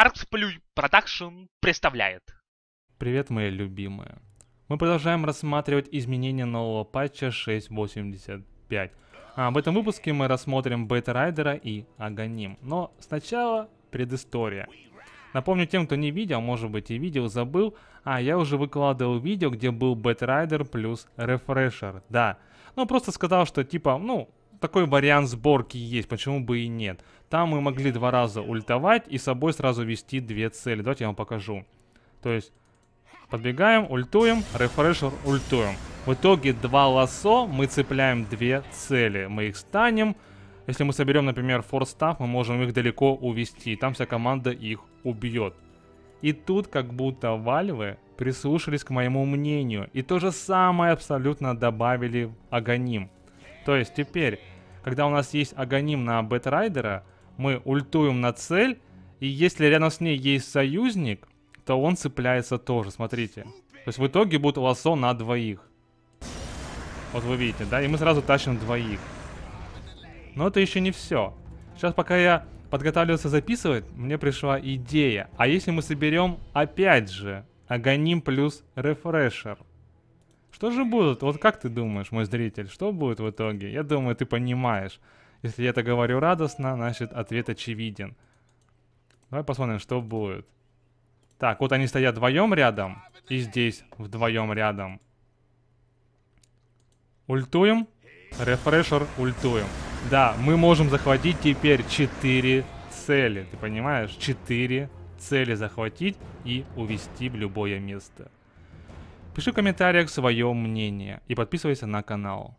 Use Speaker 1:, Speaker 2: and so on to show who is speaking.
Speaker 1: Arts Production представляет. Привет, мои любимые. Мы продолжаем рассматривать изменения нового патча 6.85. А, в этом выпуске мы рассмотрим Бета и Аганим. Но сначала предыстория. Напомню тем, кто не видел, может быть и видел, забыл, а я уже выкладывал видео, где был Бэтрайдер плюс Рефрешер, да. Ну, просто сказал, что типа, ну, такой вариант сборки есть, почему бы и нет. Там мы могли два раза ультовать и с собой сразу вести две цели. Давайте я вам покажу. То есть, подбегаем, ультуем, рефрешер, ультуем. В итоге два лосо, мы цепляем две цели. Мы их станем. Если мы соберем, например, форстав, мы можем их далеко увести. Там вся команда их убьет. И тут как будто вальвы прислушались к моему мнению. И то же самое абсолютно добавили Агоним. То есть теперь, когда у нас есть агоним на Бэтрайдера, мы ультуем на цель, и если рядом с ней есть союзник, то он цепляется тоже, смотрите. То есть в итоге будет лосо на двоих. Вот вы видите, да? И мы сразу тащим двоих. Но это еще не все. Сейчас, пока я подготавливался записывать, мне пришла идея. А если мы соберем, опять же, Аганим плюс рефрешер? Что же будут? Вот как ты думаешь, мой зритель, что будет в итоге? Я думаю, ты понимаешь. Если я это говорю радостно, значит ответ очевиден. Давай посмотрим, что будет. Так, вот они стоят вдвоем рядом. И здесь вдвоем рядом. Ультуем. Рефрешер ультуем. Да, мы можем захватить теперь 4 цели. Ты понимаешь? 4 цели захватить и увести в любое место. Пиши в комментариях свое мнение и подписывайся на канал.